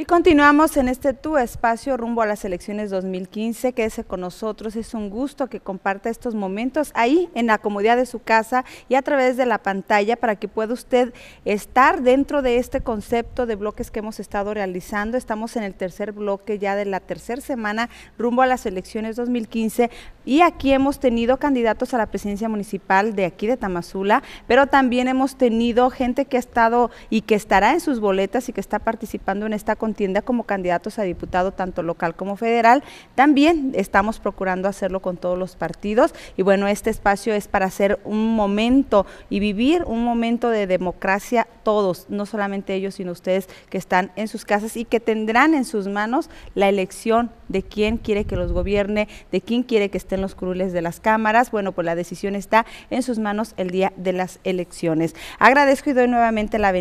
Y continuamos en este tu espacio rumbo a las elecciones 2015. Quédese con nosotros, es un gusto que comparta estos momentos ahí en la comodidad de su casa y a través de la pantalla para que pueda usted estar dentro de este concepto de bloques que hemos estado realizando. Estamos en el tercer bloque ya de la tercera semana rumbo a las elecciones 2015 y aquí hemos tenido candidatos a la presidencia municipal de aquí de Tamazula, pero también hemos tenido gente que ha estado y que estará en sus boletas y que está participando en esta contienda como candidatos a diputado tanto local como federal. También estamos procurando hacerlo con todos los partidos y bueno, este espacio es para hacer un momento y vivir un momento de democracia todos, no solamente ellos, sino ustedes que están en sus casas y que tendrán en sus manos la elección de quién quiere que los gobierne, de quién quiere que esté en los crueles de las cámaras. Bueno, pues la decisión está en sus manos el día de las elecciones. Agradezco y nuevamente la,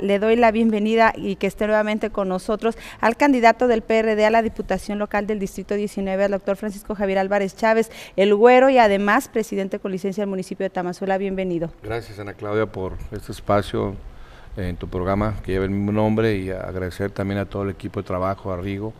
le doy la bienvenida y que esté nuevamente con nosotros al candidato del PRD a la Diputación Local del Distrito 19, al doctor Francisco Javier Álvarez Chávez, el güero y además presidente con licencia del municipio de Tamazula. Bienvenido. Gracias, Ana Claudia, por este espacio en tu programa que lleva el mismo nombre y agradecer también a todo el equipo de trabajo, a Rigo,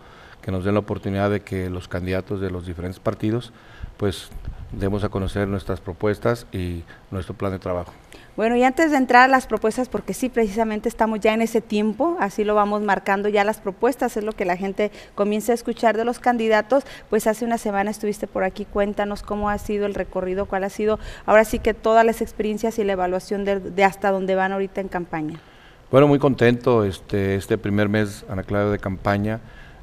que nos den la oportunidad de que los candidatos de los diferentes partidos pues demos a conocer nuestras propuestas y nuestro plan de trabajo. Bueno, y antes de entrar a las propuestas, porque sí, precisamente estamos ya en ese tiempo, así lo vamos marcando ya las propuestas, es lo que la gente comienza a escuchar de los candidatos, pues hace una semana estuviste por aquí, cuéntanos cómo ha sido el recorrido, cuál ha sido, ahora sí que todas las experiencias y la evaluación de, hasta dónde van ahorita en campaña. Bueno, muy contento este, este primer mes, Ana Clara, de campaña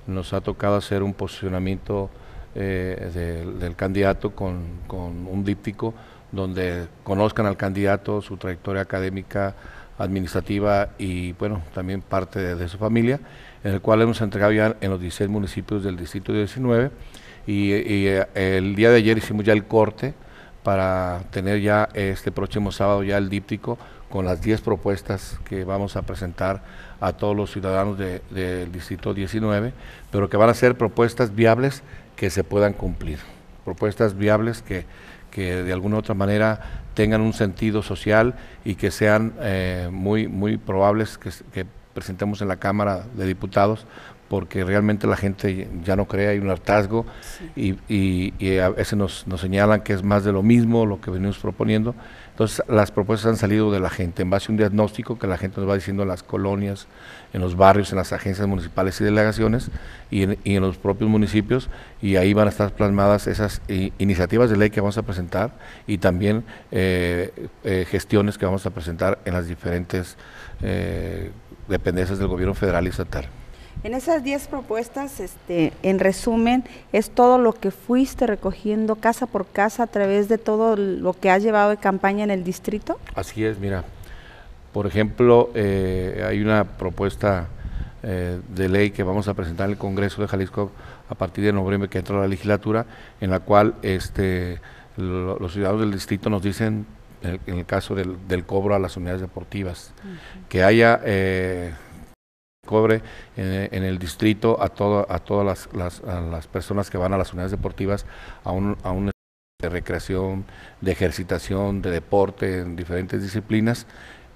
nos ha tocado hacer un posicionamiento eh, del candidato con, un díptico donde conozcan al candidato, su trayectoria académica, administrativa y bueno, también parte de, su familia, en el cual hemos entregado ya en los 16 municipios del distrito 19 y, eh, el día de ayer hicimos ya el corte para tener ya este próximo sábado ya el díptico con las 10 propuestas que vamos a presentar a todos los ciudadanos del Distrito 19, pero que van a ser propuestas viables que se puedan cumplir, propuestas viables que, de alguna u otra manera tengan un sentido social y que sean eh, muy, muy probables que presentemos en la Cámara de Diputados porque realmente la gente ya no cree, hay un hartazgo y, a veces nos, nos, señalan que es más de lo mismo lo que venimos proponiendo. Entonces las propuestas han salido de la gente en base a un diagnóstico que la gente nos va diciendo en las colonias, en los barrios, en las agencias municipales y delegaciones y en, los propios municipios y ahí van a estar plasmadas esas iniciativas de ley que vamos a presentar y también eh, eh, gestiones que vamos a presentar en las diferentes eh, dependencias del gobierno federal y estatal. En esas 10 propuestas, este, en resumen, es todo lo que fuiste recogiendo casa por casa a través de todo lo que has llevado de campaña en el distrito. Así es, mira. Por ejemplo, eh, hay una propuesta eh, de ley que vamos a presentar en el Congreso de Jalisco a partir de noviembre que entra la legislatura, en la cual este, los ciudadanos del distrito nos dicen, en el, caso del, cobro a las unidades deportivas, que haya... Eh, cobre en, el distrito a, todo, a todas las, las, personas que van a las unidades deportivas a un, a un de recreación, de ejercitación, de deporte en diferentes disciplinas,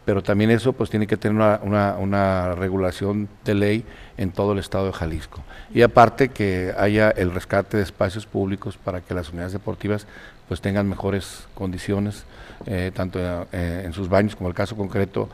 pero también eso pues tiene que tener una, regulación de ley en todo el estado de Jalisco. Y aparte que haya el rescate de espacios públicos para que las unidades deportivas pues tengan mejores condiciones, eh, tanto eh, en sus baños como el caso concreto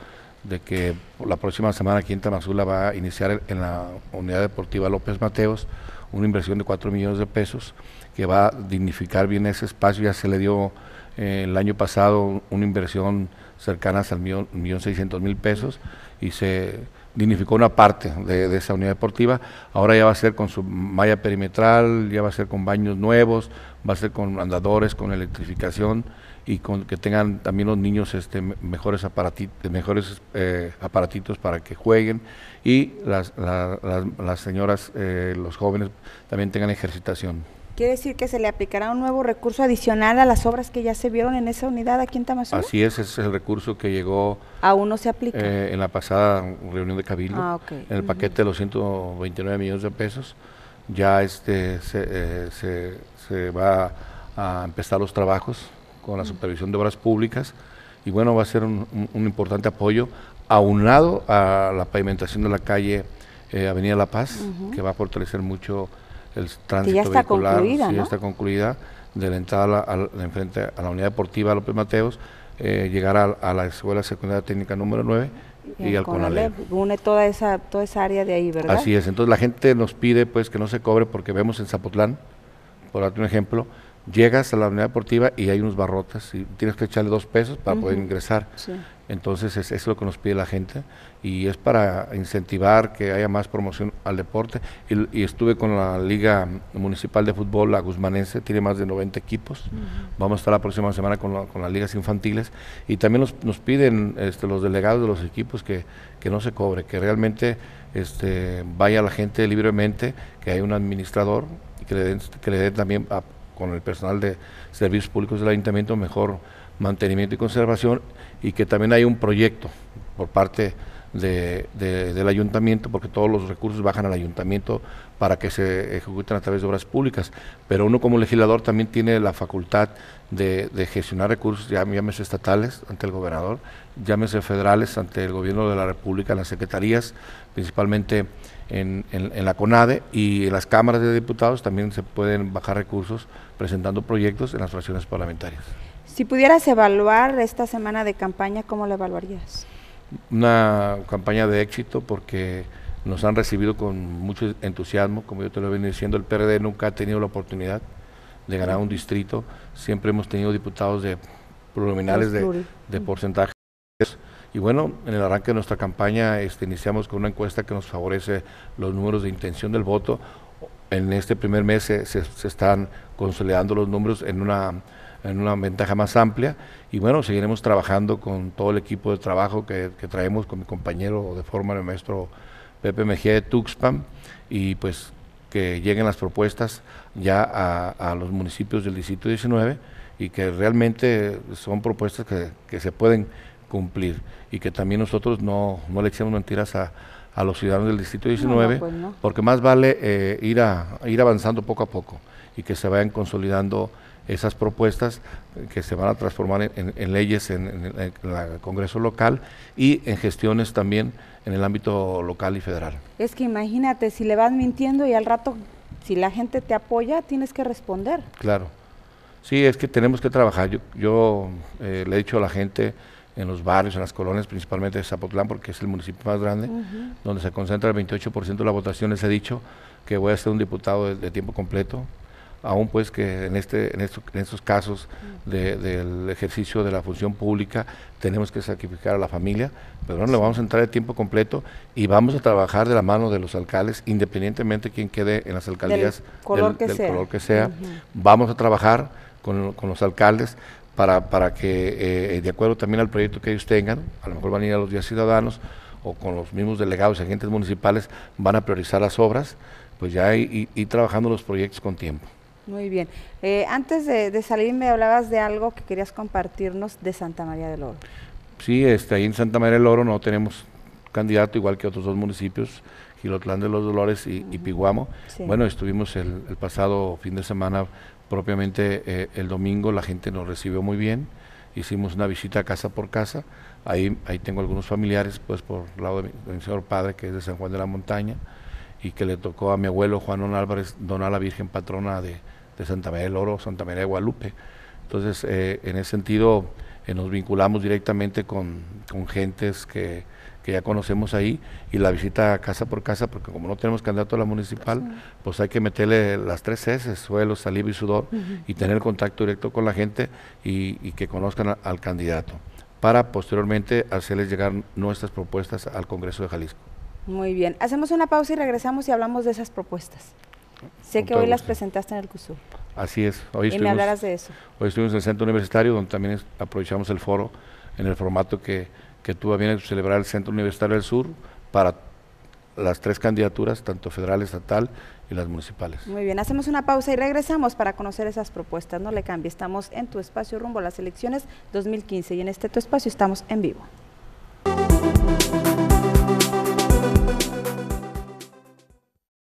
de que la próxima semana aquí en Tamazula va a iniciar en la unidad deportiva López Mateos una inversión de 4 millones de pesos que va a dignificar bien ese espacio. Ya se le dio eh, el año pasado una inversión cercana al 1.600.000 pesos y se dignificó una parte de, esa unidad deportiva. Ahora ya va a ser con su malla perimetral, ya va a ser con baños nuevos, va a ser con andadores, con electrificación y que tengan también los niños este, mejores, aparatitos, mejores eh, aparatitos para que jueguen y las, las, señoras, eh, los jóvenes también tengan ejercitación. ¿Quiere decir que se le aplicará un nuevo recurso adicional a las obras que ya se vieron en esa unidad aquí en Tamazula? Así es, ese es el recurso que llegó. ¿Aún no se aplica? Eh, en la pasada reunión de Cabildo, ah, en el paquete de los 129 millones de pesos, ya este se, se, se va a empezar los trabajos con la Supervisión de Obras Públicas y bueno, va a ser un, un, importante apoyo aunado a la pavimentación de la calle eh, Avenida La Paz, que va a fortalecer mucho el tránsito ya está concluida, ya está concluida, de la entrada a la, a enfrente a la unidad deportiva López Mateos, eh, llegar a, la Escuela Secundaria Técnica número 9 y, al Conalep. Une toda esa, toda esa área de ahí, ¿verdad? Así es, entonces la gente nos pide pues que no se cobre porque vemos en Zapotlán, por darte un ejemplo, llegas a la unidad deportiva y hay unos barrotes y tienes que echarle dos pesos para poder ingresar. Entonces es, es, lo que nos pide la gente y es para incentivar que haya más promoción al deporte. Y, estuve con la Liga Municipal de Fútbol, la Guzmanense, tiene más de 90 equipos. Vamos a estar la próxima semana con, con las ligas infantiles. Y también nos, nos piden este, los delegados de los equipos que, que no se cobre, que realmente este, vaya la gente libremente, que haya un administrador que le den, que le den también a, con el personal de servicios públicos del ayuntamiento, mejor mantenimiento y conservación, y que también hay un proyecto por parte del ayuntamiento, porque todos los recursos bajan al ayuntamiento para que se ejecuten a través de obras públicas, pero uno como legislador también tiene la facultad de, gestionar recursos, ya, llámese estatales ante el gobernador, llámese federales ante el gobierno de la República, en las secretarías, principalmente en, la CONADE y en las cámaras de diputados también se pueden bajar recursos presentando proyectos en las fracciones parlamentarias. Si pudieras evaluar esta semana de campaña, ¿cómo la evaluarías? Una campaña de éxito porque nos han recibido con mucho entusiasmo, como yo te lo he venido diciendo, el PRD nunca ha tenido la oportunidad de ganar un distrito, siempre hemos tenido diputados de de porcentaje. Y bueno, en el arranque de nuestra campaña este, iniciamos con una encuesta que nos favorece los números de intención del voto. En este primer mes se, están consolidando los números en una en una ventaja más amplia y bueno, seguiremos trabajando con todo el equipo de trabajo que, traemos con mi compañero de forma, el maestro Pepe Mejía de Tuxpan y pues que lleguen las propuestas ya a, los municipios del distrito 19 y que realmente son propuestas que, que se pueden cumplir y que también nosotros no, no le echemos mentiras a, a los ciudadanos del Distrito 19, pues porque más vale eh, ir, a, ir avanzando poco a poco y que se vayan consolidando esas propuestas eh, que se van a transformar en, leyes en, el Congreso local y en gestiones también en el ámbito local y federal. Es que imagínate, si le vas mintiendo y al rato, si la gente te apoya, tienes que responder. Claro. Sí, es que tenemos que trabajar. Yo, eh, le he dicho a la gente, en los barrios, en las colonias, principalmente de Zapotlán, porque es el municipio más grande, donde se concentra el 28% de la votación. Les he dicho que voy a ser un diputado de, tiempo completo, aún pues que en, este, en, estos casos del ejercicio de la función pública tenemos que sacrificar a la familia, pero no le vamos a entrar de tiempo completo y vamos a trabajar de la mano de los alcaldes, independientemente de quién quede en las alcaldías del color, que, sea. Vamos a trabajar con, con los alcaldes para, que, eh, de acuerdo también al proyecto que ellos tengan, a lo mejor van a ir a los días ciudadanos o con los mismos delegados y agentes municipales, van a priorizar las obras, pues ya ir, trabajando los proyectos con tiempo. Muy bien. Eh, antes de, salir me hablabas de algo que querías compartirnos de Santa María del Oro. Sí, este, ahí en Santa María del Oro no tenemos candidato igual que otros dos municipios Quilotlán de los Dolores y, Piguamo. Bueno, estuvimos el, pasado fin de semana, propiamente eh, el domingo, la gente nos recibió muy bien, hicimos una visita casa por casa, ahí, ahí tengo algunos familiares, pues por lado de mi, señor padre, que es de San Juan de la Montaña, y que le tocó a mi abuelo Juanón Álvarez donar a la Virgen Patrona de, Santa María del Oro, Santa María de Guadalupe. Entonces, eh, en ese sentido, eh, nos vinculamos directamente con, con gentes que que ya conocemos ahí, y la visita casa por casa, porque como no tenemos candidato a la municipal, pues hay que meterle las tres S, suelo, saliva y sudor, y tener contacto directo con la gente y, que conozcan al candidato, para posteriormente hacerles llegar nuestras propuestas al Congreso de Jalisco. Muy bien, hacemos una pausa y regresamos y hablamos de esas propuestas. Sé que hoy las presentaste en el CUSUR. Así es. Hoy y me hablarás de eso. Hoy estuvimos en el centro universitario, donde también aprovechamos el foro en el formato que que tuvo a celebrar el Centro Universitario del Sur para las tres candidaturas, tanto federal, estatal y las municipales. Muy bien, hacemos una pausa y regresamos para conocer esas propuestas. No le cambie, estamos en tu espacio rumbo a las elecciones 2015 y en este tu espacio estamos en vivo.